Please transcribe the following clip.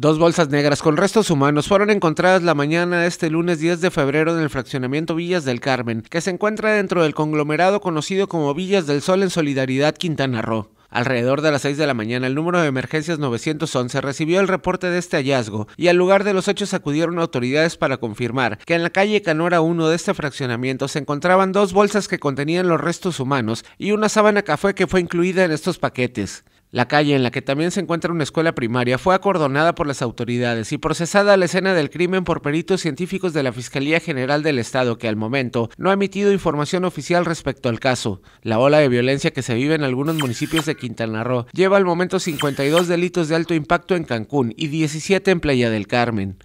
Dos bolsas negras con restos humanos fueron encontradas la mañana de este lunes 10 de febrero en el fraccionamiento Villas del Carmen, que se encuentra dentro del conglomerado conocido como Villas del Sol en Solidaridad Quintana Roo. Alrededor de las 6 de la mañana, el número de emergencias 911 recibió el reporte de este hallazgo y al lugar de los hechos acudieron autoridades para confirmar que en la calle Canora 1 de este fraccionamiento se encontraban dos bolsas que contenían los restos humanos y una sábana café que fue incluida en estos paquetes. La calle en la que también se encuentra una escuela primaria fue acordonada por las autoridades y procesada a la escena del crimen por peritos científicos de la Fiscalía General del Estado que al momento no ha emitido información oficial respecto al caso. La ola de violencia que se vive en algunos municipios de Quintana Roo lleva al momento 52 delitos de alto impacto en Cancún y 17 en Playa del Carmen.